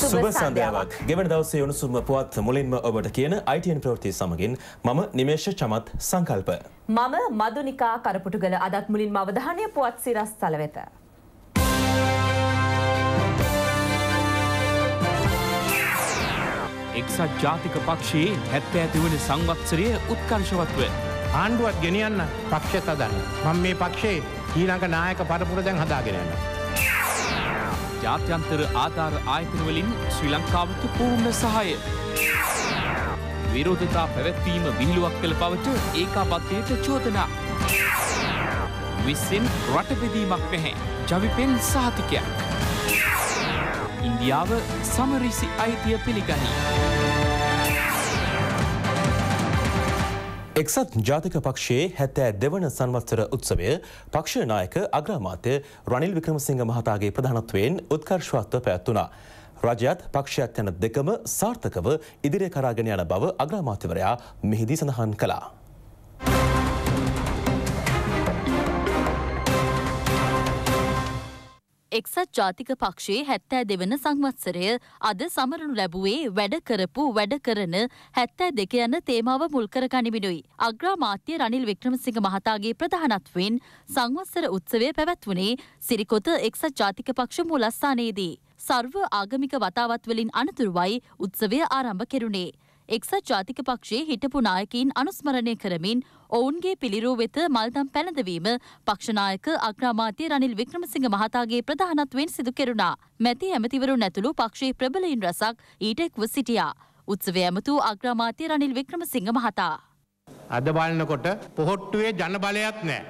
සුබ සන්ධාවක් ගෙවන දවසේ උණුසුම පුවත් මුලින්ම ඔබට කියන අයිටන් ප්‍රවෘති සමගින් මම නිමේශ චමත් සංකල්ප. මම මදුනිකා කරපුටුගල අදත් මුලින්ම අවධානය පුවත් සිරස් තල වෙත. එක්සත් ජාතික පක්ෂයේ හැත්ත ඇතිවන සංවත්සරය උත්කර්ශවත්ව. ආණ්ඩුවත් ගෙනියන්න පක්ෂ තදන්න. මං මේ පක්ෂේ ඊළඟ නායක පරපුර දැන් හදාගෙනන්න. ජාත්‍යන්තර ආධාර ආයතනවලින් ශ්‍රී ලංකාවට පූර්ණ සහය. විරෝධතා පැවැත්වීම විහිළුවක් කළ බවට ඒකාපත්වයට චෝදනා. විස්සෙන් රටබෙදීමක් නැහැ ජවිපෙන් සාතිකයක්. ඉන්දියාව සමරිසි අයිතිය පිළිගනී. එක්සත් ජාතික පක්ෂයේ හැත්තෑ දෙවන සංවත්සර උත්සවය පක්ෂනායක අග්‍රාමාත්‍ය රනිල් වික්‍රමසිංහ මහතාගේ ප්‍රධානත්වයෙන් උත්කර්ශවත්ව පැවැත්වුණා. රජයත් පක්ෂයත් යන දෙකම සාර්ථකව ඉදිරිය කරාගෙන යන බව අග්‍රාමාත්‍යවරයා මෙහිදී සඳහන් කළා. එක්සත් ජාතික පක්ෂයේ හැත්තෑ දෙවන සංවත්සරය අද සමරනු ලැබුවේ වැඩ කරපු වැඩ කරන හැත්තෑ දෙක යන තේමාව මුල් කර ගනිමිනුයි. අග්‍රාමාත්‍ය රනිල් වික්‍රමසිංහ මහතාගේ ප්‍රධානත්වෙන් සංවත්සර උත්සවය පැවැත්වුණේ සිරිකොත එක්සත් ජාතික පක්ෂ මුලස්ථානයේදී. සර්ව ආගමික වතාවත්වලින් අනතුරුවයි උත්සවය ආරම්භ කෙරුණේ. එක්සත් ජාතික පක්ෂයේ හිටපු නායකයින් අනුස්මරණය කරමින් ඔවුන්ගේ පිළිරූ වෙත මල්දම් පැළඳවීම පක්ෂනායක අග්‍රාමාත්‍ය රනිල් වික්‍රමසිංහ මහතාගේ ප්‍රධානත්වයෙන් සිදු කෙරුණා. මැති ඇමතිවරුන් ඇතුළු පක්ෂයේ ප්‍රබලයින් රසක් ඊට එක්ව සිටියා. උත්සවය ඇමතු අග්‍රාමාත්‍ය රනිල් වික්‍රමසිංහ මහතා. අද බලනකොට පොහොට්ටුවේ ජනබලයක් නෑ.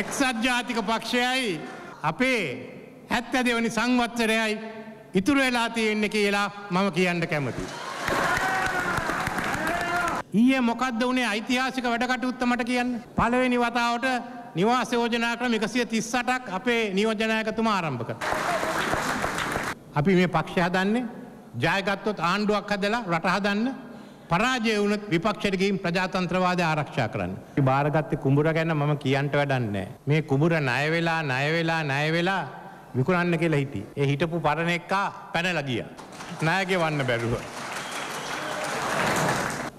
එක්සත් ජාතික පක්ෂයයි අපේ හැත්ත දෙවනි සංවත්සරයයි ඉතුරු වෙලා තියෙන්නේ කියලා මම කියන්න කැමතියි. ඊයේ මොකක්ද වනේ ඓතිහාසික වැඩකටයුත්ත මට කියන්න. පළවෙනි වතාවට නිවාස යෝජනා ක්‍රම 138ක් අපේ නියෝජනායකතුමා ආරම්භ කළා. අපි මේ පක්ෂය හදන්නේ ජයගත්තොත් ආණ්ඩුවක් හදලා රට හදන්න පරාජය වුණොත් විපක්ෂයට ගිහින් ප්‍රජාතන්ත්‍රවාදය ආරක්ෂා කරන්න. අපි බාරගත්තේ කුඹුර ගැන මම කියන්න වැඩක් නැහැ. මේ කුඹුර ණය වෙලා ණය වෙලා ණය වෙලා විකුණන්න කියලා හිටියේ. ඒ හිටපු පරණ එක්කා පැනලා ගියා. ණයගේ වන්න බැරුව.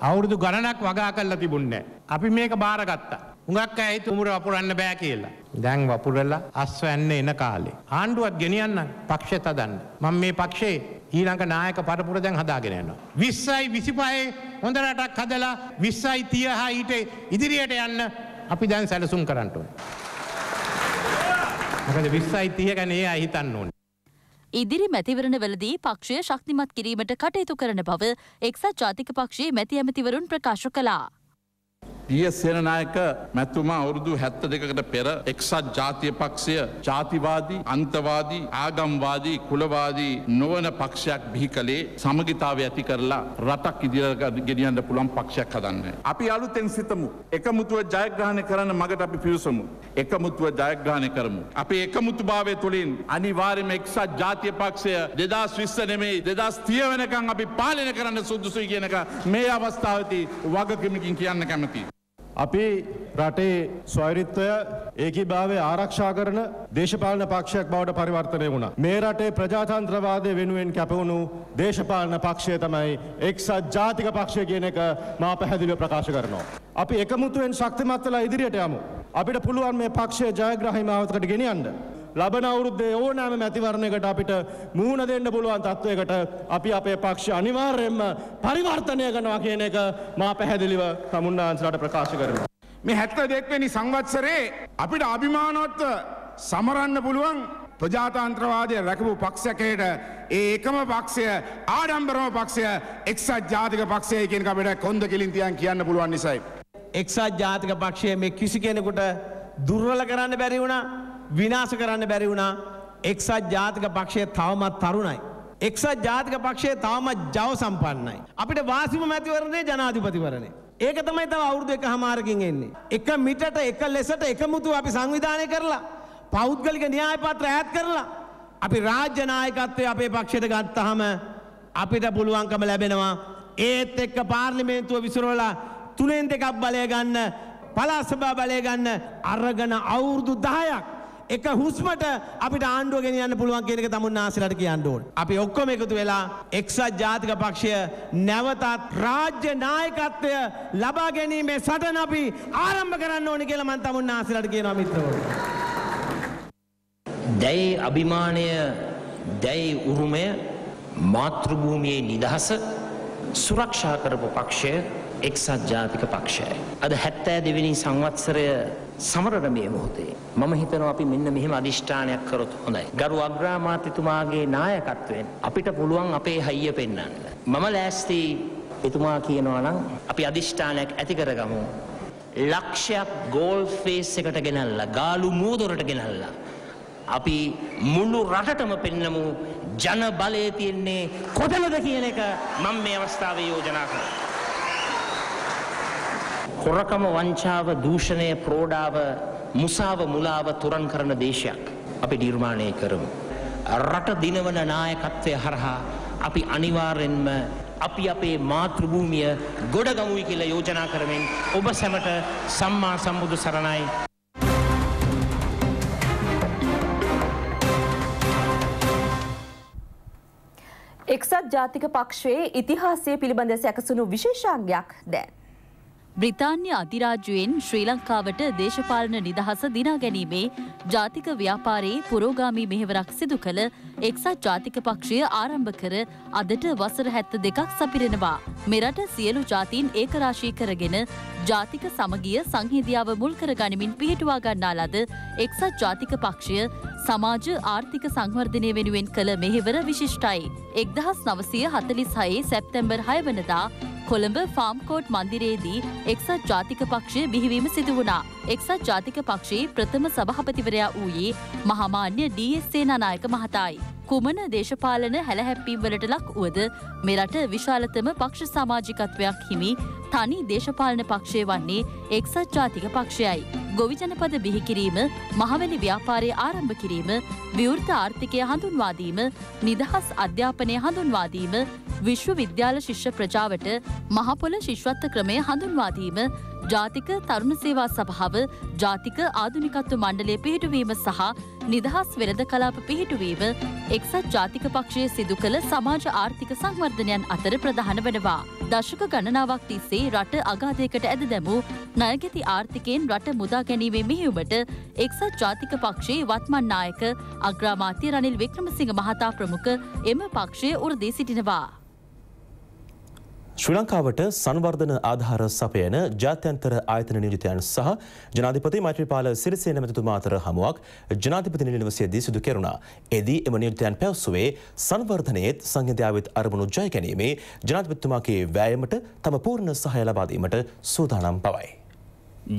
අවුරුදු ගණනක් වගා කරලා තිබුණේ අපි මේක බාරගත්තා. හුඟක් ඇයි තුමුර වපුරන්න බෑ කියලා. දැන් වපුරලා අස්වැන්න එන කාලේ. ආණ්ඩුවත් ගෙනියන්න පක්ෂය තදන්න. මම මේ පක්ෂේ ඊළඟ නායක පරපුර දැන් හදාගෙන යනවා. 20යි 25 හොඳ රටක් හදලා 20යි 30 ඊට ඉදිරියට යන්න අපි දැන් සැලසුම් කරන්න ඕනේ. මොකද 20යි 30 ගැන ඒ අය හිතන්න ඕනේ. ඉදිරි මැතිවරණවලදී පක්ෂය ශක්තිමත් කිරීමට කටයුතු කරන බව එක්සත් ජාතික පක්ෂයේ මැති ඇමතිවරුන් ප්‍රකාශ කළා. ටිය සෙනනායක මැතුමා අවුරුදු හැත්ත දෙකට පෙර එක්සත් ජාතිය පක්ෂය ජාතිවාදී අන්තවාදී ආගම්වාදී කුලවාදී නොවන පක්ෂයක් බිහි කළේ සමගිතාව ඇති කරලා රටක් ඉදිරියට ගෙනියන්න පුළුවන් පක්ෂයක් හදන්න. අපි අලුතෙන් සිතමු. එකමුතුව ජයග්‍රහණය කරන්න මගට අපි පිවිසමු. එකමුතුව ජයග්‍රහණය කරමු. අපි එකමුතුභාවය තුළින් අනිවාර්යයෙන්ම එක්සත් ජාතිය පක්ෂය 2020 නෙමෙයි 2030 වෙනකන් අපි පාලනය කරන්න සුදුසුයි කියන එක මේ අවස්ථාවේදී වගකීමකින් කියන්න කැමතියි. අපි රටේ ස්වෛරිත්වය ඒකීභාවය ආරක්ෂා කරන දේශපාලන පක්ෂයක් බවට පරිවර්තනය වුණා. මේ රටේ ප්‍රජාතන්ත්‍රවාදය වෙනුවෙන් කැපවුණු දේශපාලන පක්ෂය තමයි එක්සත් ජාතික පක්ෂය කියන එක මා පැහැදිලිව ප්‍රකාශ කරනවා. අපි එකමුතුවෙන් ශක්තිමත් වෙලා ඉදිරියට යමු. අපිට පුළුවන් මේ පක්ෂයේ ජයග්‍රහීමාවතකට ගෙනියන්න. ලබන අවුරුද්දේ ඕනෑම මැතිවරණයකට අපිට මූණ දෙන්න පුළුවන් තත්ත්වයකට අපි අපේ පක්ෂ අනිවාර්යයෙන්ම පරිවර්තනය කරනවා කියන එක මා පැහැදිලිව තමුන්නාන්සලාට ප්‍රකාශ කරනවා. මේ 72 වෙනි සංවත්සරේ අපිට අභිමානවත්ව සමරන්න පුළුවන් ප්‍රජාතන්ත්‍රවාදය රැකපු පක්ෂකයට ඒ එකම පක්ෂය ආඩම්බරම පක්ෂය එක්සත් ජාතික පක්ෂය කියන අපිට කොන්ද කෙලින් තියන් කියන්න පුළුවන් නිසයි. එක්සත් ජාතික පක්ෂය මේ කිසි කෙනෙකුට දුර්වල කරන්න බැරි වුණා විනාශ කරන්න බැරි වුණා එක්සත් ජාතික පක්ෂය තවමත් තරුණයි. එක්සත් ජාතික පක්ෂය තවමත් ජව සම්පන්නයි. අපිට වාසිම මැතිවරණය ජනාධිපතිවරණය. ඒක තමයි තව අවුරුදු එක හමාරකින් එන්නේ. එක මිටට එක ලෙසට එකමුතු අපි සංවිධානය කරලා පෞද්ගලික න්‍යාය පත්‍ර ඈත් කරලා අපි රාජ්‍ය නායකත්වය අපේ පක්ෂයට ගත්තහම අපිට පුළුවන්කම ලැබෙනවා ඒත් එක්ක පාර්ලිමේන්තුව විසිරවලා තුනෙන් දෙකක් බලය ගන්න පළාත් සභා බලය ගන්න අරගෙන අවුරුදු 10ක් එක හුස්මට අපිට ආණ්ඩුව ගෙනියන්න පුළුවන් කියන එක තමුන් ආසිරට කියන්න ඕන. අපි ඔක්කොම එකතු වෙලා එක්සත් ජාතික පක්ෂය නැවතත් රාජ්‍ය නායකත්වය ලබා ගැනීමේ සටන අපි ආරම්භ කරන්න ඕනි කියලා මම තමුන් ආසිරට කියනවා මිත්‍රවරු. දැයි අභිමානය දැයි උරුමය මාතෘභූමියේ නිදහස සුරක්ෂා කරපු පක්ෂය එක්සත් ජාතික පක්ෂයයි. අද හැත්තෑ දෙවෙනි සංවත්සරය සමරර මේ මොහොතේ මම හිතනවා අපි මෙන්න මෙහෙම අදිෂ්ඨානයක් කරොත් හොඳයි. ගරු අග්‍රාමාත්‍යතුමාගේ නායකත්වයෙන් අපිට පුළුවන් අපේ හයිය පෙන්වන්න. මම ලෑස්ති එතුමා කියනවා නම් අපි අදිෂ්ඨානයක් ඇති කරගමු. ලක්ෂයක් ගෝල් ෆේස් එකට ගෙනල්ලා, ගාලු මූදොරට ගෙනල්ලා අපි මුළු රටටම පෙන්නමු ජන බලය තියෙන්නේ කොතනද කියන එක මම මේ අවස්ථාවේ යෝජනා කරනවා. කොරකම වංචාව දූෂණය ප්‍රෝඩාව මුසාව මුලාව තුරන් කරන දේශයක් අපි නිර්මාණය කරමු. රට දිනවන නායකත්වය හරහා අපි අනිවාර්යෙන්ම අපි අපේ මාතෘභූමිය ගොඩගමුයි කියලා යෝජනා කරමින් ඔබ සැමට සම්මා සම්බුදු සරණයි එක්සත් ජාතික පක්ෂයේ ඉතිහාසය පිළිබඳ සැකසුණු විශේෂාංගයක් දැන්. බ්‍රිතාන්‍ය අධිරාජ්‍යයෙන් ශ්‍රී ලංකාවට දේශපාලන නිදහස දිනා ගැනීමේ ජාතික ව්‍යාපාරයේ පුරෝගාමී මෙහෙවරක් සිදු කළ එක්සත් ජාතික පක්ෂය ආරම්භ කර අදට වසර හැත්ත දෙකක් සපිරෙනවා. මෙරට සියලු ජාතීන් ඒකරාශී කරගෙන ජාතික සමගිය සංහිදියාව මුල් කර ගනිමින් පිහිටුවා ගන්නා ලද එක්සත් ජාතික පක්ෂය සමාජ ආර්ථික සංවර්ධනය වෙනුවෙන් කළ මෙහෙවර විශිෂ්ටයි. එක්දහස් නවසය හතලිස් හයේ සැප්තැම්බර් හයවනදා කොළඹ ෆාම්කෝට් මන්දිරයේදී එක්සත් ජාතික පක්ෂය බිහිවීම සිදු වුණා. එක්සත් ජාතික පක්ෂයේ ප්‍රථම සභහපතිවරයා වූයේ මහමාන්‍ය ඩ.එස්.සේ නනායක මහතායි. කුමන දේශපාලන හැලහැප්පීම් වලට ලක් වුවද මෙරට විශාලතම පක්ෂ සමාජිකත්වයක් හිමි තනි දේශපාලන පක්ෂය වන්නේ එක්සත් ජාතික පක්ෂයයි. ගොවිජනපද බිහිකිරීම මහවැලි ව්‍යාපාරය ආරම්භ කිරීම විවෘත ආර්ථිකය හඳුන්වාදීම නිදහස් අධ්‍යාපනය හඳුන්වාදීම විශ්ව විද්‍යාල ශිෂ්‍ය ප්‍රජාවට මහපොල ශිෂ්වත්ත ක්‍රමය හඳුන්වාදීම ජාතික තරුණ සේවා සභාව ජාතික ආධනිකත්ව මණ්ඩලය පිහිටුවීම සහ නිදහස් වෙළඳ කලාප පිහිටුවීම එක්සත් ජාතික පක්ෂය සිදු කළ සමාජ ආර්ථික සංවර්ධනයන් අතර ප්‍රධාන වෙනවා. දශක ගණනාවක් තිස්සේ රට අගාධයකට ඇද දැමූ නයගති ආර්ථිකයෙන් රට මුදා ගැනීමේ මෙහිවුමට එක්සත් ජාතික පක්ෂයේ වත්මන් නායක අග්‍රාමාත්‍ය රනිල් වික්‍රමසිංහ මහතා ප්‍රමුඛ එම පක්ෂය උරදී සිටිනවා. ශ්‍රී ලංකාවට සංවර්ධන ආධාර සපයන ජාත්‍යන්තර ආයතන නියුතියන් සහ ජනාධිපති මෛත්‍රීපාල සිරිසේන මැතිතුමා අතර හමුවක් ජනාධිපති නිලවසේදී සිදු කෙරුණා. එදී එම නියුතියන් පැවසුවේ සංවර්ධනයේත් සංහිඳියාවෙත් අරමුණු ජය ගැනීමේ ජනාධිපතිතුමාගේ වෑයමට තම පූර්ණ සහාය ලබා දීමට සූදානම් බවයි.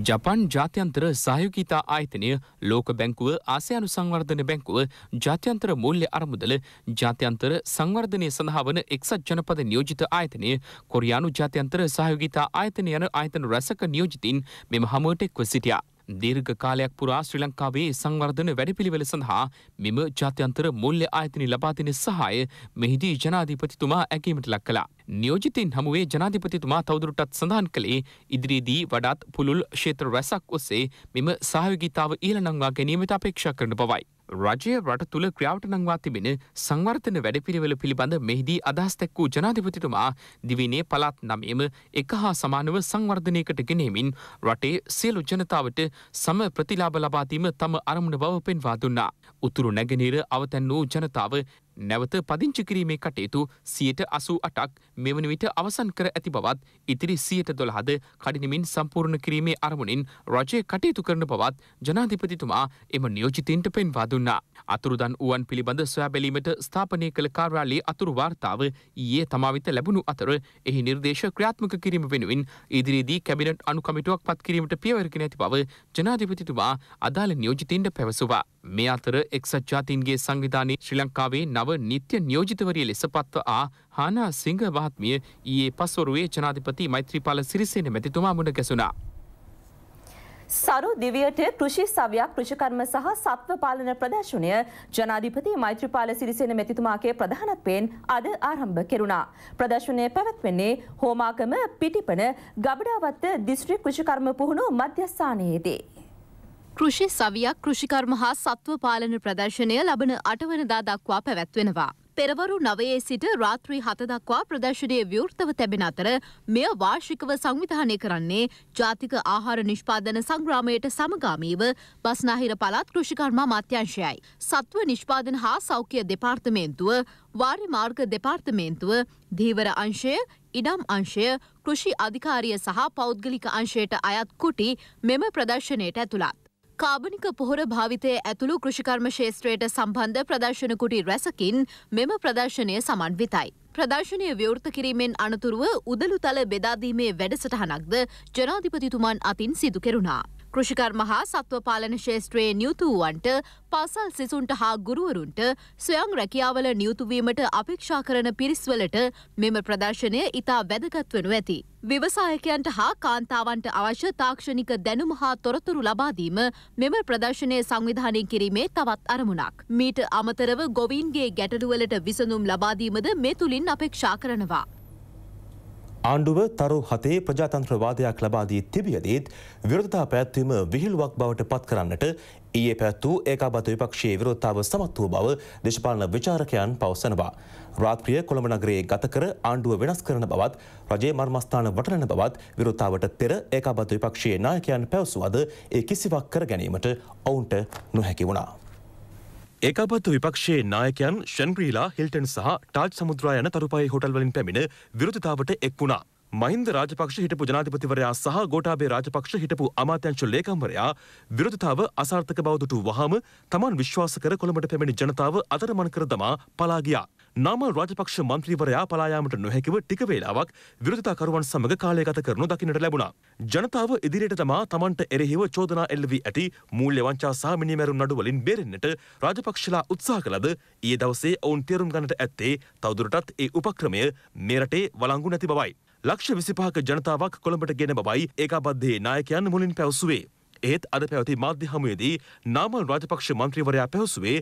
ජපන් ජාත්‍යන්තර සහයුකිතා ආයතනය ලෝක බැංකුව ආසයනු සංවර්ධන බැංකුව ජාත්‍යන්තර මුල්්‍ය අරමුදල ජාත්‍යන්තර සංවර්ධනය සඳහා වන එක්සත් ජනපද නියෝජිත ආයතනය කොරයානු ජාත්‍යන්තර සහයුගිතා ආයතන යන ආයතන රැසක නියෝජිතින් මෙම හමුවට එක්ව සිටියා. දීර්ඝ කාලයක් පුරා ශ්‍රී ලංකාවේ සංවර්ධන වැඩපිළිවෙල සඳහා මෙම ජාත්‍යන්තර මුල්්‍ය ආයතන ලබාතින සහාය මෙහිදී ජනාධීපතිතුමා ඇකීමට ලක් කලා. නියෝජිතයින් හමුවේ ජනාධිපතිතුමා තවදුරටත් සඳහන් කළේ ඉදිරියේදී වඩාත් පුළුල් ක්ෂේත්‍ර රැසක් ඔස්සේ මෙම සහයෝගිතාව ඊළනංවා ගැනීමට අපේක්ෂා කරන බවයි. රජය රට තුළ ක්‍රියාවට නංවා තිබෙන සංවර්තන වැඩපිළිවෙල පිළිබඳ මෙහිදී අදහස් තැක් වූ ජනාධිපතිතුමා දිවිනේ පළාත් නමේම එක හා සමානව සංවර්ධනයකට ගෙනෙමින් රටේ සියලු ජනතාවට සම ප්‍රතිලාභ ලබාදීම තම අරමුණ බව පෙන්වා දුන්නා. උතුරු නැගෙනීර අවතැන් වූ ජනතාව නැවත පදිංචි කිරීමේ කටයුතු සියයට අසූ අටක් මෙවනි විට අවසන් කර ඇති බවත් ඉතිරි සියයට දොළහද කඩිනමින් සම්පූර්ණ කිරීමේ අරමුණින් රජය කටයුතු කරන බවත් ජනාධිපතිතුමා එම නියෝජිතීන්ට පෙන්වා දුන්නා. අතුරුදන් වුවන් පිළිබඳ සොයාබැලීමට ස්ථාපනය කළ කාර්යාලයේ අතුරු වාර්තාව ඊයේ තමාවිත ලැබුණු අතර එහි නිර්දේශ ක්‍රියාත්මක කිරීම වෙනුවෙන් ඉදිරියේදී කැබිනට් අනුකමිටුවක් පත් කිරීමට පියවරගෙන ඇති බව ජනාධිපතිතුමා අදාළ නියෝජිතීන්ට පැවසුවා. මේ අතර එක්සත් ජාතීන්ගේ සංවිධානයේ ශ්‍රී ලංකාවේ නව නිත්‍ය නියෝජිතවරිය ලෙස පත්ව ආ හානා සිංහ මහත්මිය ඊයේ පස්වරුවේ ජනාධිපති මෛත්‍රීපාල සිරිසේන මැතිතුමා මුණ ගැසුණා. සරු දිවියට කෘෂි සවයක් කෘෂිකර්ම සහ සත්ව පාලන ප්‍රදර්ශනය ජනාධිපති මෛත්‍රපාල සිරිසෙන මෙතිතුමාගේ ප්‍රධානත්වයෙන් අද ආරම්භ කෙරුණා. ප්‍රදර්ශනය පැවැත්වෙන්නේ හෝමාගම පිටිපන ගබඩාවත්ත දිස්ත්‍රික් කෘෂිකර්ම පුහුණු මධ්‍යස්ථානයේදී. කෘෂි සවියක් කෘෂිකර්ම හා සත්ව පාලන ප්‍රදර්ශනය ලබන අටවනදා දක්වා පැවැත්වෙනවා. පෙරවරු නවයේ සිට රාත්‍රී හත දක්වා ප්‍රදර්ශනය විවෘතව තැබෙන අතර මෙය වාර්ෂිකව සංවිධානය කරන්නේ ජාතික ආහාර නිෂ්පාදන සංග්‍රාමයට සමගාමීව බස්නාහිර පළාත් කෘෂිකර්ම මත්‍යංශයයි. සත්ව නිෂ්පාදන හා සෞඛ්‍ය දෙපාර්තමේන්තුව වාර්ය මාර්ග දෙපාර්තමේන්තුව ධීවර අංශය ඉඩම් අංශය කෘෂි අධිකාරිය සහ පෞද්ගලික අංශයට අයත් කුටි මෙම ප්‍රදර්ශනයට ඇතුළත්. කාබනික පොහොර භාවිතය ඇතුළු කෘෂිකර්ම ශේත්‍රයට සම්බන්ධ ප්‍රදර්ශන කුටි රැසකින් මෙම ප්‍රදර්ශනය සමන්විතයි. ප්‍රදර්ශනය ව්‍යවෘත කිරීමෙන් අනතුරුව උදළුතල බෙදාදීමේ වැඩසටහනක්ද ජනාධිපතිතුමන් අතින් සිදු කෙරුණා. කෘෂිකර්ම හා සත්ව පාලන ශේෂත්‍රයේ නියුතුවූවන්ට පාසල් සිසුන්ට හා ගුරුවරුන්ට ස්වයං රැකියාවල නියුතුවීමට අපේක්ෂා කරන පිරිස්වලට මෙම ප්‍රදර්ශනය ඉතා වැදගත්වනු ඇති. විවසායකයන්ට හා කාන්තාවන්ට අවශ්‍ය තාක්ෂණික දැනුම හා තොරතුරු ලබාදීම මෙම ප්‍රදර්ශනය සංවිධානය කිරීමේ තවත් අරමුණක්. මීට අමතරව ගොවීන්ගේ ගැටඩුවලට විසඳුම් ලබාදීමද මේ තුළින් අපේක්ෂා කරනවා. ආණ්ඩුව තරු හතේ ප්‍රජාතන්ත්‍රවාදයක් ලබාදී තිබියදීත් විරධතා පැත්වීම විහිළුවක් බවට පත් කරන්නට ඒ පැත්වූ ඒකාබත විපක්ෂයේ විරොත්තාව සමත් වූ බව දේශපාලන විචාරකයන් පවසනවා. රාත්‍රිය කොළඹනගරයේ ගත කර ආණ්ඩුව වෙනස් කරන බවත් රජයේ මර්මස්ථාන වටලන බවත් විරොත්තාවට පෙර ඒකාබත විපක්ෂයේ නායකයන් පැවසුවද ඒ කිසිවක් කර ගැනීමට ඔවුන්ට නොහැකි වුණා. ඒකාබද්ධ විපක්ෂයේ නායකයන් ෂන්ග්‍රීලා හිල්ටන් සහ ටාජ් සමුද්‍රා යන තරුපයි හොටල්වලින් පැමිණ විරෝධතාවට එක් වුණා. මහින්ද රාජපක්ෂ හිටපු ජනාධිපතිවරයා සහ ගෝඨාභය රාජපක්ෂ හිටපු අමාත්‍යංශ ලේකම්වරයා විරෝධතාව අසාර්ථක බව දුටු වහම තමන් විශ්වාස කර කොළඹට පැමිණි ජනතාව අතරමං කර දමා පලා ගියා. නම රාජපක්ෂ මන්ත්‍රීවරයා පලායාමට නොහැකිව ටික වේලාවක් විරෝධතාකරුවන් සමග කාලය ගත කරනු දකින්නට ලැබුණා. ජනතාව ඉදිරියට තමා තමන්ට එරෙහිව චෝදනා එල්ල වී ඇති මූල්‍ය වංචා සහ මිනිමැරුම් නඩු වලින් බේරෙන්නට රාජපක්ෂලා උත්සාහ කළද ඊයේ දවසේ ඔවුන් තේරුම් ගන්නට ඇත්තේ තවදුරටත් ඒ උපක්‍රමය මේ රටේ වළංගු නැති බවයි. ලක්ෂ විසිපහක ජනතාවක් කොළඹට ගෙන බවයි ඒකාබද්ධයේ නායකයන් මුලින් පැවසුවේ. ඒත් අද පැවති මාධ්‍ය හමුවේදී නාමල් රාජපක්ෂ මන්ත්‍රීවරයා පැවසුවේ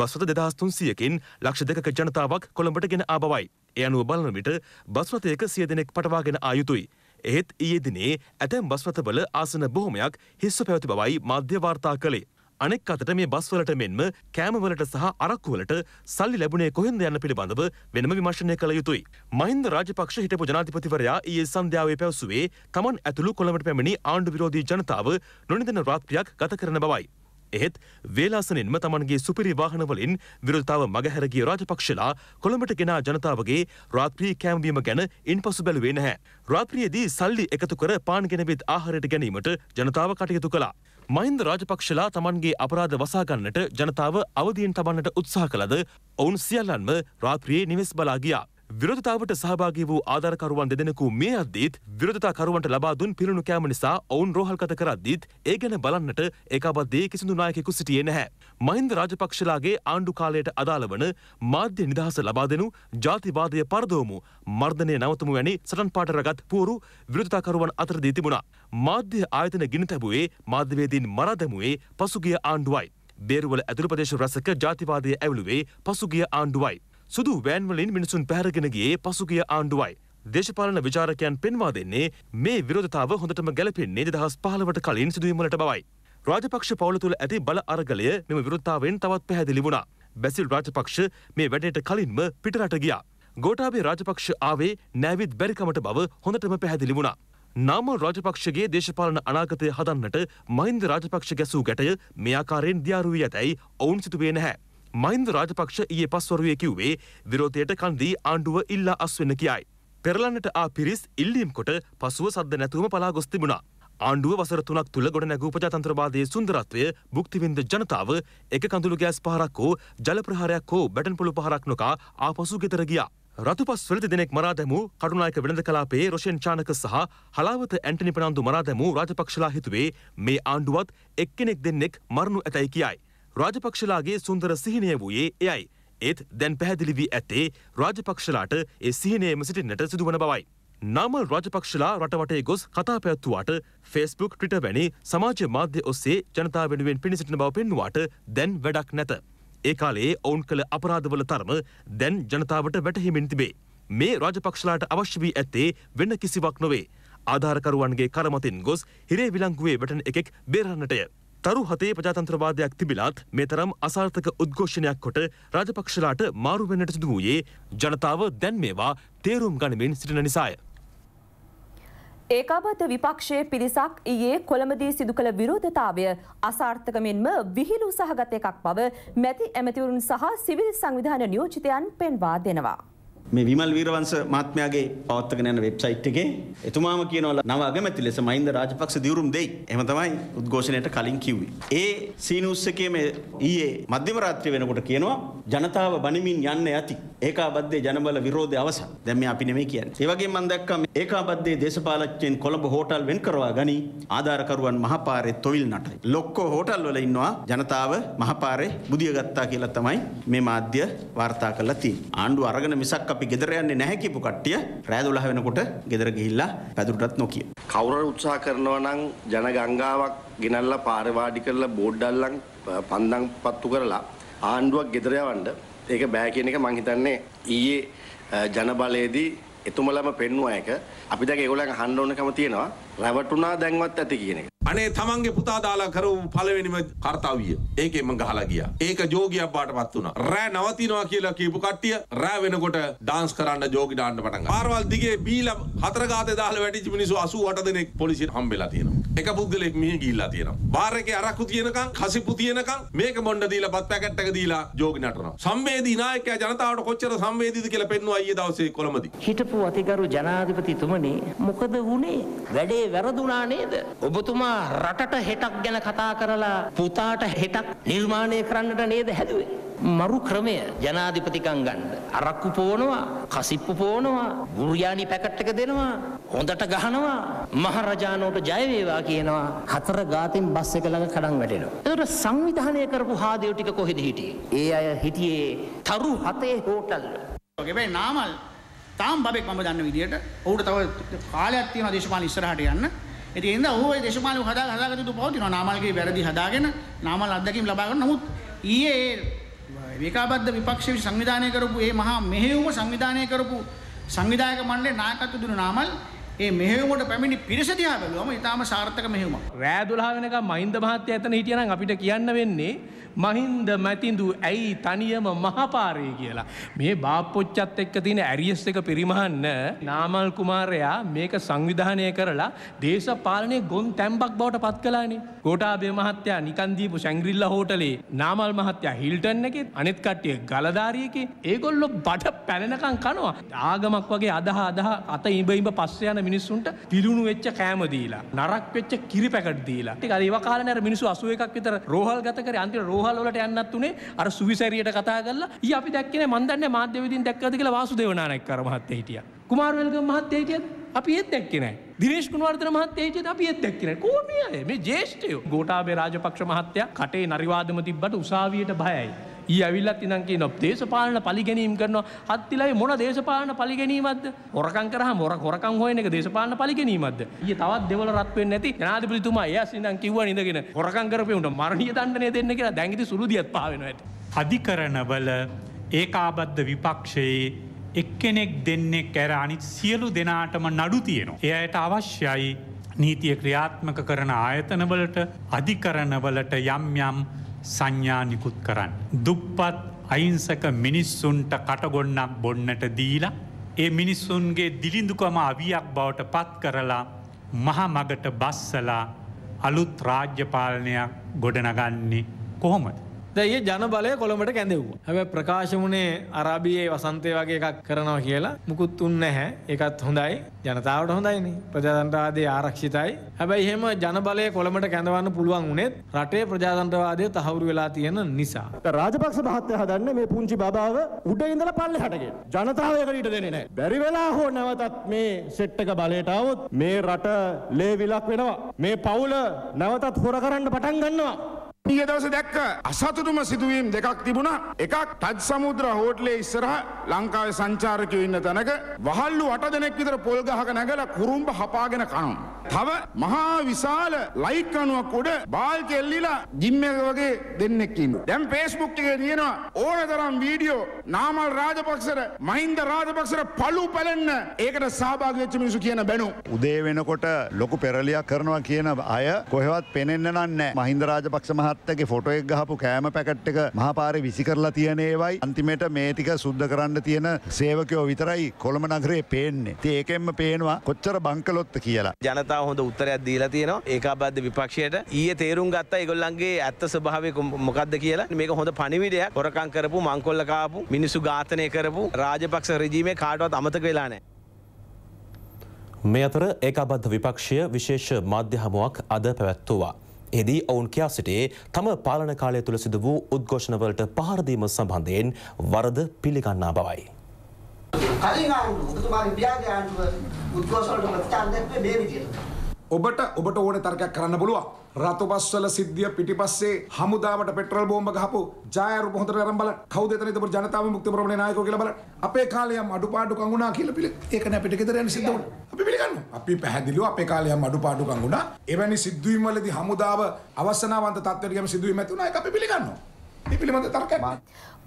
බස්වත දෙදහස් තුන්සියකින් ලක්ෂ දෙකක ජනතාවක් කොළඹට ගෙන ආබවයි. ඒ අනුව බලන විට බස්වතයක සිය දෙනෙක් පටවාගෙන ආයුතුයි. එහෙත් ඊයේ දිනේ ඇතැම් බස්වතවල ආසන බොහොමයක් හිස්ව පැවති බවයි මාධ්‍ය වාර්තා කළේ. අනෙක් අතට මේ බස්වලට මෙන්ම කෑමවලට සහ අරක්කුවලට සල්ලි ලැබුණේ කොහෙන්ද යන්න පිළිබඳව වෙනම විමර්ශනය කළ යුතුයි. මහින්ද රාජපක්ෂ හිටපු ජනාධිපතිවරයා ඊයේ සන්ධ්‍යාවේ පැවසුවේ තමන් ඇතුළු කොළඹට පැමිණි ආණ්ඩු විරෝධී ජනතාව නොනිදන රාත්‍රියක් ගත කරන බවයි. එහෙත් වේලාසනෙන්ම තමන්ගේ සුපිරි වාහනවලින් විරල්තාව මගහැරගිය රාජපක්ෂලා කොළඹට ගෙනා ජනතාවගේ රාත්‍රී කෑම්වීම ගැන ඉන් පසු බැලුවේ නැහැ. රාත්‍රියේදී සල්ලි එකතු කර පාන්ගෙනවෙත් ආහාරයට ගැනීමට ජනතාව කටයුතු කළා. මහින්ද රාජපක්ෂලා තමන්ගේ අපරාධ වසාගන්නට ජනතාව අවධීන් තබන්නට උත්සාහ කළද ඔවුන් සියල්ලන්ම රාත්‍රියයේ නිවෙස් බලා ගියා. විරෝධතාවට සහභාගී වූ ආධාරකරුවන් දෙදෙනෙකු මේ අද්දීත් විරෝධතාකරුවන්ට ලබා දුන් පිරුණු කෑම නිසා ඔවුන් රෝහල්ගත කරද්දීත් ඒ ගැන බලන්නට ඒකාබද්ධයේ කිසිදු නායකයෙකු සිටියේ නැහැ. මහින්ද රාජපක්ෂලාගේ ආණ්ඩු කාලයට අදාළ වන මාධ්‍ය නිදහස ලබා දෙනු ජාතිවාදය පරදවමු මර්ධනය නවතමු වැනි සටන් පාට රගත් පුවරු විරෝධතාකරුවන් අතර දී තිබුණා. මාධ්‍ය ආයතන ගිනි තැබුවේ මාධ්‍යවේදීන් මරා දැමුවේ පසුගිය ආණ්ඩුවයි. බේරුවල ඇතුළු ප්‍රදේශ රසක ජාතිවාදය ඇවළුවේ පසුගිය ආණ්ඩුවයි. සුදු වෑන්වලින් මිනිසුන් පැරගෙනගේ පසුගිය ආණ්ඩුවයි. දේශපාලන විචාරකයන් පෙන්වා දෙන්නේ මේ විරෝධතාව හොඳටම ගැලපෙන්නේ දෙදහස් පහලවට කලින් සිදුවීමලට බවයි. රාජපක්ෂ පවුල තුළ ඇති බල අරගලය මෙම විරෝධතාවෙන් තවත් පැහැදිලි වුණා. බැසිල් රාජපක්ෂ මේ වැඩට කලින්ම පිටරට ගියා. ගෝටාබේ රාජපක්ෂ ආවේ නෑවිත් බැරිකමට බව හොඳටම පැහැදිලි වුණා. නාම රාජපක්ෂගේ දේශපාලන අනාගතය හදන්නට මහින්ද රාජපක්ෂ ගැසූ ගැටය මේ ආකාරයෙන් දියාරුවී ඇතැයි ඔවුන් සිතුවේ නැහැ. මහින්ද රාජපක්ෂ ඊයේ පස්වරුවේ කිව්වේ විරෝධයට කන්දී ආණ්ඩුව ඉල්ලා අස්වෙන්න කියයි. පෙරලන්නට ආ පිරිස් ඉල්ලීම් කොට පසුව සද්ද නැතුවම පලා ගොස් තිබුණා. ආණ්ඩුව වසර තුනක් තුළ ගොඩ නැගූ ප්‍රජාතන්ත්‍රවාදයේ සුන්දරත්වය භුක්තිවින්ද ජනතාව එක කඳුළු ගෑස් පහරක් හෝ ජල ප්‍රහාරයක් හෝ බැටන් පොළු පහරක් නොකා ආපසු ගෙදර ගියා. රතුපස් වලද දෙනෙක් මරා දැමූ කටුනායක වෙළඳ කලාපයේ රොෂෙන් චානක සහ හලාවත ඇන්ටනි පනන්දු මරා දැමූ රාජපක්ෂලා හිතුවේ මේ ආණ්ඩුවත් එක්කෙනෙක් දෙන්නෙක් මරණු ඇතැයි කියයි. රාජපක්ෂලාගේ සුන්දර සිහිනය වූයේ එයයි. ඒත් දැන් පැහැදිලි වී ඇත්තේ රාජපක්ෂලාට ඒ සිහිනයම සිටින්නට සිදුවන බවයි. නම රාජපක්ෂලා රටවටේ ගොස් කතා පැවැත්තුවාට ෆේස්බුක් ට්‍රිට වැනි සමාජ මාධ්‍ය ඔස්සේ ජනතාව වෙනුවෙන් පිණිසිටින බව පෙන්වාට දැන් වැඩක් නැත. ඒ කාලේ ඔවුන් කළ අපරාධවල තරම දැන් ජනතාවට වැටහිමින් තිබේ. මේ රාජපක්ෂලාට අවශ්‍ය වී ඇත්තේ වෙන කිසිවක් නොවේ. ආධාරකරුවන්ගේ කරමතින් ගොස් හිරේ විලංගුවේ වැටන එකෙක් බේරන්නටය. තරු හතේ ප්‍රජාතන්ත්‍රවාදයක් තිබිලත් මේ තරම් අසාර්ථක උද්ඝෝෂණයක් කොට රාජපක්ෂලාට මාරු වෙන්නට සිදු වූයේ ජනතාව දැන් මේවා තේරුම් ගනිමින් සිටින නිසාය. ඒකාබද්ධ විපක්ෂයේ පිරිසක් ඊයේ කොළඹදී සිදු කළ විරෝධතාවය අසාර්ථක මෙන්ම විහිළු සහගත එකක් බව මැති ඇමතිවරුන් සහ සිවිල් සංවිධාන නියෝජිතයන් පෙන්වා දෙනවා. මේ විමල් වීරවංශ මහත්මයාගේ පවත්වගෙන යන වෙබ්සයිට් එකේ එතුමාම කියනවා නව අගමැති ලෙස මහින්ද රාජපක්ෂ දිවුරුම් දෙයි. එහෙම තමයි උද්ඝෝෂණයට කලින් කිව්වේ. ඒ සී නිවුස් එකේ මේ ඊයේ මධ්‍යම රාත්‍රිය වෙනකොට කියනවා ජනතාව බණමින් යන්න යති. ඒකාබද්ධයේ ජනබල විරෝධය අවසන්. දැන් මේ අපි නෙමෙයි කියන්නේ. ඒ වගේම මම දැක්කා මේ ඒකාබද්ධයේ දේශපාලකයන් කොළඹ හෝටල් වෙන් කරවා ගනි. ආධාරකරුවන් මහපාරේ තොවිල් නටයි. ලොක්කෝ හෝටල් වල ඉන්නවා ජනතාව මහපාරේ බුදිය ගත්තා කියලා තමයි මේ මාධ්‍ය වාර්තා කරලා තියෙන්නේ. ආණ්ඩුව අරගෙන මිසක් අපි ගෙදර යන්නේ නැහැ කියපු කට්ටිය රෑ 12 වෙනකොට ගෙදර ගිහිල්ලා පැදුරටත් නොකිය. කවුරු උත්සාහ කරනවා නම් ජන ගංගාවක් ගෙනල්ලා පාර වාඩි කරලා බෝඩ් අල්ලන් පන්දම් පත්තු කරලා ආණ්ඩුවක් ගෙදර යවන්න ඒක බෑ කියන එක මං හිතන්නේ ඊයේ ජනබලයේදී එතුමලම පෙන්වුවා එක අපි දැන් ඒගොල්ලන් අහන්න ඕනකම තියෙනවා රැවටුණා දැන්වත් ඇති කියන එක. අනේ තමන්ගේ පුතා දාලා කරපු පළවෙනිම කාර්යය. ඒකේ මං ගහලා ගියා. ඒක ජෝගියක් බාටපත් වුණා. රෑ නවතිනවා කියලා කියපු කට්ටිය රෑ වෙනකොට ඩාන්ස් කරන්න ජෝගි දාන්න පටන් ගත්තා. පාරවල් දිගේ බීලා හතර ගාතේ දාලා වැටිච්ච මිනිස්සු 88 දෙනෙක් පොලිසියට හම්බෙලා තියෙනවා. එක පුද්ගලෙක් මිහි ගිහිල්ලා තියෙනවා. බාර් එකේ අරක්කු තියෙනකන්, කසිප්පු තියෙනකන් මේක මොණ්ඩ දීලා බත් පැකට් එක දීලා ජෝගි නටනවා. සංවේදී නායකයා ජනතාවට කොච්චර සංවේදීද කියලා පෙන්වුවා ඊයේ දවසේ කොළඹදී. හිටපු අතිගරු ජනාධිපතිතුමනි මොකද වුනේ? වැඩේ දේ වැරදුනා නේද? ඔබතුමා රටට හෙටක් ගැන කතා කරලා පුතාට හෙටක් නිර්මාණය කරන්නට නේද හැදුවේ? මරු ක්‍රමය ජනාධිපතිකම් ගන්න. අරක්කු පෝනවා, කසිප්පු පෝනවා, බුරියානි පැකට් එක දෙනවා, හොඳට ගහනවා, මහරජාණෝට ජය වේවා කියනවා. හතර ගාතින් බස් එක ළඟ කඩන් වැටෙනවා. ඒතර සංවිධානය කරපු හාදේව ටික කොහෙද හිටියේ? ඒ අය හිටියේ තරු හතේ හෝටල් වල. ඔගේ මේ නාමල් තාම බබෙක් මම දන්න විදිහට ඔහුට තව කාලයක් තියෙනවා දේශපාලන ඉස්සරහට යන්න. ඉතින් ඒ හින්දා ඔහු ඒ දේශපාලන හදා හදාගත්තේ තු පවතිනවා නාමල්ගේ වැරදි හදාගෙන නාමල් අත්දැකීම් ලබා ගන්න. නමුත් ඊයේ ඒකාබද්ධ විපක්ෂ සංවිධානය කරපු මේ මහා මෙහෙයුම සංවිධානය කරපු සංවිධායක මණ්ඩලේ නායකත්ව දුන්න නාමල් ඒ මෙහෙවුමට පැමිණි පිරිස දිහා බැලුවම ඊටාම සාර්ථක මෙහෙවුමක්. රෑ 12 වෙනකම් මහින්ද මහත්තයා එතන හිටියනම් අපිට කියන්න වෙන්නේ මහින්ද මැතිඳු ඇයි තනියම මහපාරේ කියලා. මේ බාප්පොච්චත් එක්ක තියෙන ඇරියස් එක පරිමහන්න නාමල් කුමාරයා මේක සංවිධානය කරලා දේශපාලනයේ ගොන් තැම්බක් බවට පත් කළානේ. ගෝඨාභය මහත්තයා නිකන් දීපු ශැංග්‍රිල්ලා හෝටලේ නාමල් මහත්තයා හිල්ටන් එකේ අනෙත් කට්ටිය ගලදාරියකේ ඒගොල්ලෝ බඩ පැලෙනකන් කනවා. ආගමක් වගේ අදහ අදහ අත ඉඹ ඉඹ පස්ස යන මිනිස්සුන්ට පිලුණු වෙච්ච කෑම දීලා නරක් වෙච්ච කිරි පැකට් දීලා ටික අර ඒව කාලේ අර මිනිස්සු 81ක් විතර රෝහල් ගත කරේ අන්තිමට රෝහල් වලට යන්නත් උනේ අර සුවිසැරියට කතා කරලා ඊ අපි දැක්කේ නෑ මන් දන්නේ මාධ්‍ය විදින් දැක්කද කියලා වාසුදේව නානක්කාර මහත්තයා හිටියා කුමාරවැල්ගම මහත්තයා හිටියද අපි ඒත් දැක්කේ නෑ දිනේශ් කුණවර්ධන මහත්තයා හිටියද අපි ඒත් දැක්කේ නෑ කොහොමද මේ ජේෂ්ඨයෝ ගෝඨාභය රාජපක්ෂ මහත්තයා කටේ නරිවාදම තිබ්බට උසාවියට බයයි ඊ ඇවිල්ලත් ඉඳන් කියනවා දේශපාලන පරිගැනීම් කරනවා අත්තිලයි මොන දේශපාලන පරිගැනීමක්ද හොරකම් කරාම හොර හොරකම් හොයන එක දේශපාලන පරිගැනීමක්ද ඊයේ තවත් දෙවල රත් වෙන්නේ නැති ජනාධිපතිතුමා එයාස් ඉඳන් කිව්වා ඉඳගෙන හොරකම් කරපේ උන්ට මරණීය දණ්ඩනය දෙන්න කියලා දැන් ඉතින් සුළුදියත් පාවෙනවා ඇති අධිකරණවල ඒකාබද්ධ විපක්ෂයේ එක්කෙනෙක් දෙන්නෙක් ඇර අනිත් සියලු දෙනාටම නඩු තියෙනවා. එයට අවශ්‍යයි නීතිය ක්‍රියාත්මක කරන ආයතනවලට අධිකරණවලට යම් යම් සංඥා නිකුත් කරන්න. දුප්පත් අයිංසක මිනිස්සුන්ට කටගොන්නක් බොන්නට දීලා ඒ මිනිස්සුන්ගේ දිලිඳුකම අවියක් බවට පත් කරලා මහමගට බස්සලා අලුත් රාජ්‍යපාලනයක් ගොඩනගන්නේ කොහොමද. දැයි ජනබලය කොළඹට කැඳෙව්වා. හැබැයි ප්‍රකාශ වුණේ අරාබියේ වසන්තය වගේ එකක් කරනවා කියලා මුකුත් උන්නේ නැහැ. ඒකත් හොඳයි. ජනතාවට හොඳයිනේ. ප්‍රජාතන්ත්‍රවාදී ආරක්ෂිතයි. හැබැයි එහෙම ජනබලය කොළඹට කැඳවන්න පුළුවන් වුණෙත් රටේ ප්‍රජාතන්ත්‍රවාදය තහවුරු වෙලා තියෙන නිසා. රාජපක්ෂ මහත්තයා හදන්නේ මේ පුංචි බබාව උඩ ඉඳලා පල්ලෙහාට ගෙන. ජනතාව ඒකට ඉඩ දෙන්නේ නැහැ. බැරි වෙලා හෝ නැවතත් මේ සෙට් එක බලයට આવොත් මේ රට ලේ විලක් වෙනවා. මේ පවුල නැවතත් හොර කරන්න පටන් ගන්නවා. ඊය දවස දැක්ක අසතුටුම සිදුවීම් දෙකක් තිබුණා එකක් ටජ් සමුද්‍ර හෝටලේ ඉස්සරහ ලංකාවේ සංචාරකයෝ ඉන්න තැනක වහල්ලු අට දෙනෙක් විතර පොල් ගහක නැගලා කුරුම්බ හපාගෙන කනවා. තව මහා විශාල ලයික් අණුවක් උඩ බාල් කෙල්ලිලා ජිම් එක වගේ දෙන්නෙක් ඉන්නවා. දැන් Facebook එකේ තියෙනවා ඕනතරම් වීඩියෝ නාමල් රාජපක්ෂට මහින්ද රාජපක්ෂට පළු පැලෙන්න ඒකට සහභාගී වෙච්ච මිනිස්සු කියන බැනු. උදේ වෙනකොට ලොකු පෙරලියක් කරනවා කියන අය කොහෙවත් පෙනෙන්න නෑ. මහින්ද රාජපක්ෂ මහත් තාත්තගේ ෆොටෝ එක් ගහපු කෑම පැකට් එක මහපාරි විසි කරලා තියෙන ඒවයි අන්තිමට මේ ටික සුද්ධ කරන්න තියෙන සේවකයෝ විතරයි කොළඹ නගරේ පේන්නේ. ඉතින් ඒකෙන්ම පේනවා කොච්චර බංකලොත්ත කියලා. ජනතාව හොඳ උත්තරයක් දීලා තියෙනවා ඒකාබද්ධ විපක්ෂයට. ඊයේ තේරුම් ගත්තා ඒගොල්ලන්ගේ ඇත්ත ස්වභාවය මොකද්ද කියලා. මේක හොඳ පණිවිඩයක්. හොරකම් කරපු මංකොල්ල කාපු මිනිසු ඝාතනය කරපු රාජපක්ෂ රජීමේ කාටවත් අමතක වෙලා නැහැ. මේ අතර ඒකාබද්ධ විපක්ෂය විශේෂ මාධ්‍ය හමුවක් අද පැවැත්වුවා. එදී ඔවුන් කියා සිටේ තම පාලන කාලය තුළ සිදු වූ උද්ඝෝෂණවලට පහරදීම සම්බන්ධයෙන් වරද පිළිගන්නා බවයි. කලින් ආණ්ඩුව ඔබතුමාගේ පියාගේ ආණ්ඩුව උද්ඝෝෂණවලට ප්‍රතිචාර දැක්වේ මේ විදියට. ඔබට ඔබට ඕන තර්කයක් කරන්න පුළුවන්. රතුපස්වල සිද්ධිය පිටිපස්සේ හමුදාවට පෙට්‍රල් බෝම්බ ගහපු ජයරු හොඳට අරන් බලන්න. කවුද එතන ඉතපු ජනතාව මුක්ති ප්‍රමුණේ නායකයෝ කියලා බලන්න. අපේ කාලේ යම් අඩුපාඩුකම් වුණා කියලා පිළි. ඒකනේ අපිට ගෙදර යන සිද්ධ වුණා. අපි පිළිගන්නවා. අපි පැහැදිලිව අපේ කාලේ යම් අඩුපාඩුකම් වුණා. එවැනි සිද්ධවීම් වලදී හමුදාව අවසනාවන්ත තත්ත්වයකට ගියම සිදුවීම් ඇති වුණා. ඒක අපි පිළිගන්නවා. පිළිබඳ තර්කයක්.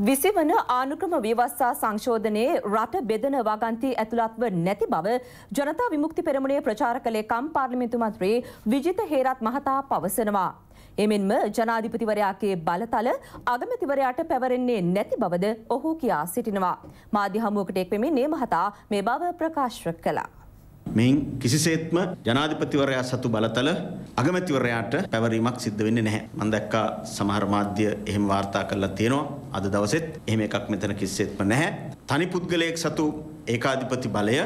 විසිවන ආනුක්‍රම ව්‍යවස්ථා සංශෝධනයේ රට බෙදන වගන්ති ඇතුළත්ව නැති බව ජනතා විමුක්ති පෙරමුණේ ප්‍රචාර කළේ කම් පාර්ලිමේන්තු මන්ත්‍රී විජිත හේරත් මහතා පවසනවා. එමෙන්ම ජනාධිපතිවරයාගේ බලතල අගමැතිවරයාට පැවරෙන්නේ නැති බවද ඔහු කියා සිටිනවා. මාධ්‍ය හමුවකට එක් වෙමින් මේ මහතා මේ බව ප්‍රකාශ කළා. මෙයින් කිසිසේත්ම ජනාධිපතිවරයා සතු බලතල අගමැතිවරයාට පැවරීමක් සිද්ධ වෙන්නේ නැහැ. මම දැක්කා සමහර මාධ්‍ය එහෙම වාර්තා කරලා තියෙනවා. අද දවසෙත් එහෙම එකක් මෙතන කිසිසේත්ම නැහැ. තනි පුද්ගලයෙක් සතු ඒකාධිපති බලය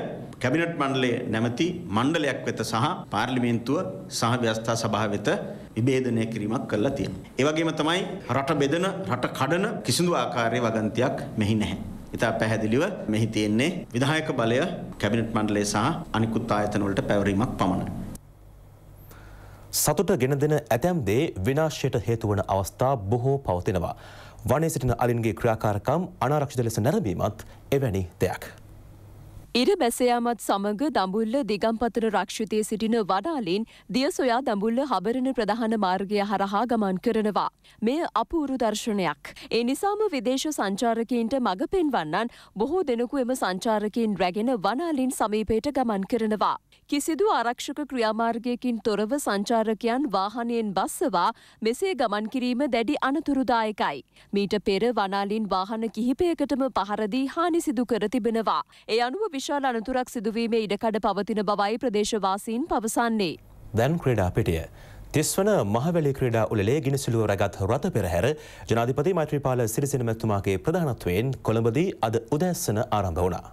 කැබිනට් මණ්ඩලයේ නැමැති මණ්ඩලයක් වෙත සහ පාර්ලිමේන්තුව සහ ව්‍යවස්ථා සභාව වෙත විභේදනය කිරීමක් කරලා තියෙනවා. ඒ වගේම තමයි රට බෙදන, රට කඩන කිසිදු ආකාරයේ වගන්තියක් මෙහි නැහැ. ඉතා පැහැදිලිව මෙහි තියෙන්නේ විධායක බලය කැබිනට් මණ්ඩලය සහ අනිකුත් ආයතනවලට පැවරීමක් පමණ. සතුට ගෙන දෙන ඇතැම් දේ විනාශයට හේතුවන අවස්ථා බොහෝ පවතිනවා. වනේ සිටින අලින්ගේ ක්‍රියාකාරකම් අනාරක්ෂිත ලෙස නැරඹීමත් එවැනි දෙයක්. ඉර බැසයාමත් සමග දඹුල්ල දිගම්පතර රක්ෂිතය සිටින වඩාලින් දිය සොයා දඹුල්ල හබරණ ප්‍රධාන මාර්ගය හරහා ගමන් කරනවා. මෙය අපූරු දර්ශනයක්. ඒ නිසාම විදේශ සංචාරකීන්ට මඟ පෙන්වන්නන් බොහෝ දෙනෙකු එම සංචාරකීන් රැගෙන වනාලින් සමීපයට ගමන් කරනවා. කිසිදු ආරක්ෂක ක්‍රියාමාර්ගයකින් තොරව සංචාරකයන් වාහනයෙන් බස්සවා මෙසේ ගමන් කිරීම දැඩි අනතුරුදායකයි. මීට පෙර වනාලින් වාහන කිහිපයකටම පහරදී හානි සිදු කර තිබෙනවා. ඒ අනුව විශාල අනතුරක් සිදුවීමේ ඉඩකඩ පවතින බවයි ප්‍රදේශවාසීන් පවසන්නේ. දැන් ක්‍රඩා පිටිය. තිස්වන මහවැලි ක්‍රඩා උලේ ගිනිසිලුව රගත් රත පෙරහැර ජනාධිපති මෛත්‍රීපාල සිරිසිනමැතුමාගේ ප්‍රධානත්වයෙන් කොළඹදී අද උදැස්සන ආරම්භ වුණා.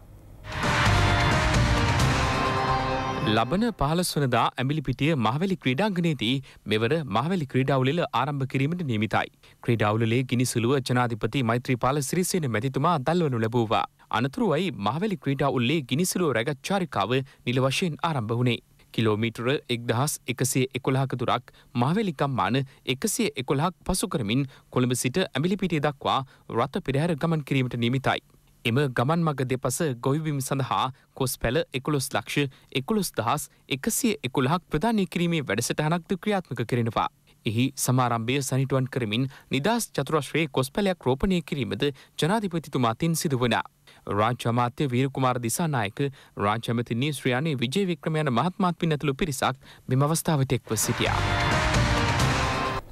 ලබන පහලස්වනදා ඇමිලිපිටිය මහවැලි ක්‍රීඩාංගනයේදී මෙවර මහවැලි ක්‍රීඩාවලිල ආරම්භ කිරීමට නියමිතයි. ක්‍රීඩාවලේ ගිනිසුළුව ජනාධිපති මෛත්‍රීපාල සිරිසේන මැතිතුමා දල්වනු ලැබූවා. අනතුරුවයි මහවැලි ක්‍රීඩා උල්ලේ ගිනිසුළුව රැගත් චාරිකාව නිල වශයෙන් ආරම්භ වුණේ. කිලෝමීටර එක්දහස් එකසේ එකොළහක තුරක් මහවැලිකම්මාන එකසේ එකොළහක් පසු කරමින් කොළඹ සිට ඇමිලිපිටිය දක්වා රථ පෙරහැර ගමන් කිරීමට නියමිතයි. එම ගමන් මග දෙපස ගොවිබිම් සඳහා කොස් පැල එකුළොස් ලක්ෂ එකුළොස් දහස් එකසිය එකුළහක් ප්‍රධානය කිරීමේ වැඩසටහනක්ද ක්‍රියාත්මක කරෙනවා. එහි සමාරම්භය සනිටුවන් කරමින් නිදස් චතුරශ්‍රයේ කොස්පැලයක් රෝපණය කිරීමද ජනාධිපතිතුමාතින් සිදුවන. රාජ්‍යමාත්‍ය වීරකුමාර දිසානායක රාජ්‍යමතින්නේ ශ්‍රියානයේ විජය වික්‍රමයන මහත්මාත් පිනැතුළු පිරිසක් මෙම අවස්ථාවටෙක්ව සිටියා.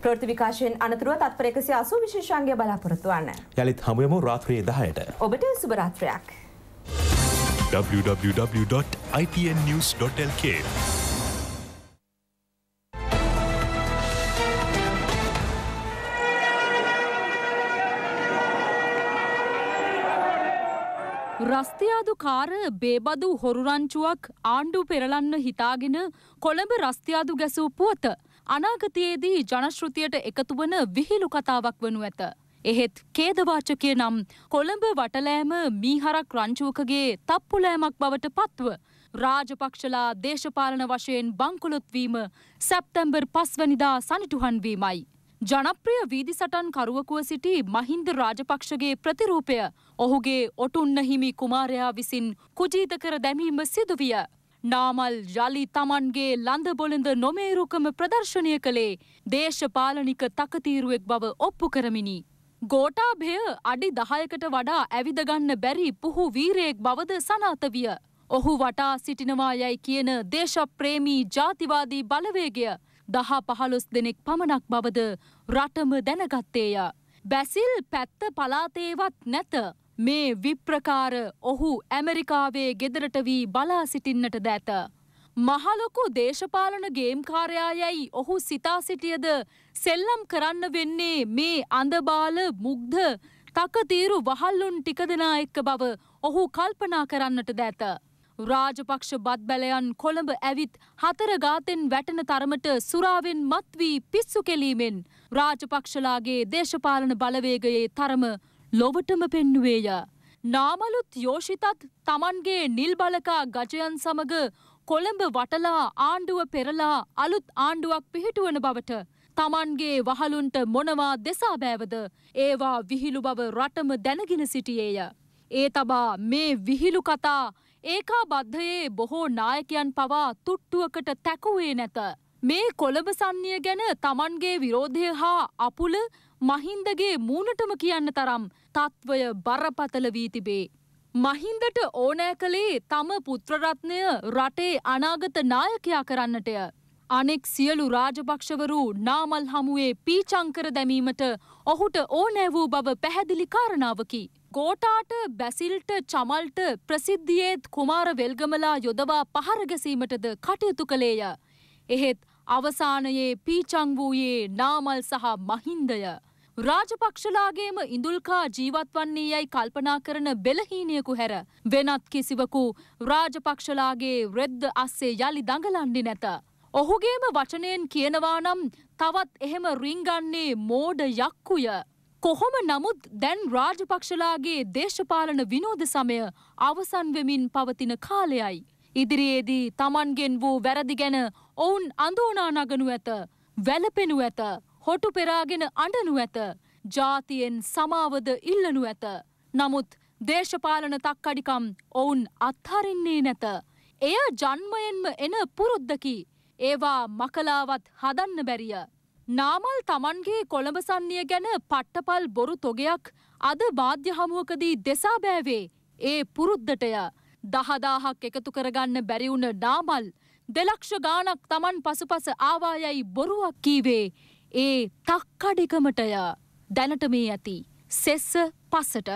ප්‍රෘති විකාශයෙන් අනතුරුව තත්පර එකසි අසු විශේෂන්ගේ බලාපොරොත්තු වන්න. යළිත් හමුයමු රාත්‍රයේ දහයට. ඔබට සුභරාත්‍රයක්. www.itnnews.lk රස්තියාදු කාර බේබදු හොරුරංචුවක් ආණ්ඩු පෙරලන්න හිතාගෙන කොළඹ රස්තියාදු ගැසූ පුවත අනාගතයේදී ජනශ්‍රෘතියට එකතු වන විහිලු කතාවක් වනු ඇත. එහෙත් කේදවාචකය නම් කොළඹ වටලෑම මීහරක් රංචුවකගේ තප්පුලෑමක් බවට පත්ව. රාජපක්ෂලා දේශපාලන වශයෙන් බංකොලොත්වීම සැප්තැම්බර් පස්වනිදා සනිටුහන්වීමයි. ජනප්‍රිය වීදි සටන් කරුවකුව සිටි මහින්ද රාජපක්ෂගේ ප්‍රතිරූපය ඔහුගේ ඔටුන්න හිමි කුමාරයා විසින් කුජීත කර දැමීම සිදුවිය. නාමල් යළි තමන්ගේ ලඳ බොළඳ නොමේරුකම ප්‍රදර්ශනය කළේ දේශපාලනික තකතීරුවෙක් බව ඔප්පු කරමිනි. ගෝටාභය අඩි දහයකට වඩා ඇවිදගන්න බැරි පුහු වීරයෙක් බවද සනාත විය. ඔහු වටා සිටිනවා යයි කියන දේශප්‍රේමී ජාතිවාදී බලවේගය දහ පහළොස් දෙනෙක් පමණක් බවද රටම දැනගත්තේය. බැසිල් පැත්ත පලාතේවත් නැත මේ විප්‍රකාර ඔහු ඇමරිකාවේ ගෙදරට වී බලා සිටින්නට දැත. මහලොකු දේශපාලන ගේම්කාරයායැයි ඔහු සිතා සිටියද සෙල්ලම් කරන්න වෙන්නේ මේ අඳබාල මුග්ධ තකතීරු වහල්ලුන් ටිකදනා එක්ක බව ඔහු කල්පනා කරන්නට දැත. රාජපක්ෂ බත්බැලයන් කොළඹ ඇවිත් හතර ගාතෙන් වැටන තරමට සුරාවෙන් මත්වී පිස්සු කෙලීමෙන් රාජපක්ෂලාගේ දේශපාලන බලවේගයේ තරම ලොවටම පෙන්නුවේය. නාමලුත් යෝෂිතත් තමන්ගේ නිල් බලකා ගජයන් සමග කොළඹ වටලා ආණ්ඩුව පෙරලා අලුත් ආණ්ඩුවක් පිහිටුවන බවට. තමන්ගේ වහලුන්ට මොනවා දෙසා බෑවද ඒවා විහිළු බව රටම දැනගෙන සිටියේය. ඒ තබා මේ විහිළු කතා ඒකා බද්ධයේ බොහෝ නායකයන් පවා තුට්ටුවකට තැකුවේ නැත. මේ කොළඹ සන්නිය ගැන තමන්ගේ විරෝධය හා අපුල මහින්දගේ මූනටම කියන්න තරම් තත්ත්වය බරපතල වී තිබේ. මහින්දට ඕනෑ කළේ තම පුත්‍රරත්නය රටේ අනාගත නායකයා කරන්නටය. අනෙක් සියලු රාජභක්ෂවරු නාමල් හමුවේ පීචංකර දැමීමට ඔහුට ඕනෑ වූ බව පැහැදිලි කාරණාවකි. ගෝටාට බැසිල්ට චමල්ට ප්‍රසිද්ධියේත් කුමාර වෙල්ගමලා යොදවා පහරගැසීමටද කටයුතු කළේය. එහෙත් අවසානයේ පීචං වූයේ නාමල් සහ මහින්දය. රාජපක්ෂලාගේම ඉඳුල්කා ජීවත් වන්නේ යැයි කල්පනා කරන බෙලහීනියකු හැර වෙනත් කිසිවකු රාජපක්ෂලාගේ රෙද්ද අස්සේ යළි දඟලන්නේ නැත. ඔහුගේම වචනයෙන් කියනවා නම් තවත් එහෙම රිංගන්නේ මෝඩ යක්කුය. කොහොම නමුත් දැන් රාජපක්ෂලාගේ දේශපාලන විනෝද සමය අවසන් වෙමින් පවතින කාලයයි. ඉදිරියේදී තමන්ගෙන් වූ වැරදි ගැන ඔවුන් අඳෝනා නගනු ඇත වැලපෙනු ඇත හොටු පෙරාගෙන අඩනු ඇත ජාතියෙන් සමාවද ඉල්ලනු ඇත නමුත් දේශපාලන තක්කඩිකම් ඔවුන් අත්හරින්නේ නැත එය ජන්මයෙන්ම එන පුරුද්දකි ඒවා මකලාවත් හදන්න බැරිය නාමල් තමන්ගේ කොළඹසන්නිය ගැන පට්ටපල් බොරු තොගයක් අද බාධ්‍ය හමුවකදී දෙසා බෑවේ ඒ පුරුද්දටය දහදාහක් එකතු කරගන්න බැරිවුණ නාමල් දෙලක්ෂ ගානක් Taman පසුපස ආවායයි බොරුවක් කීවේ ඒ තක්කඩිකමටය දැනට මේ ඇති සෙස්ස පසට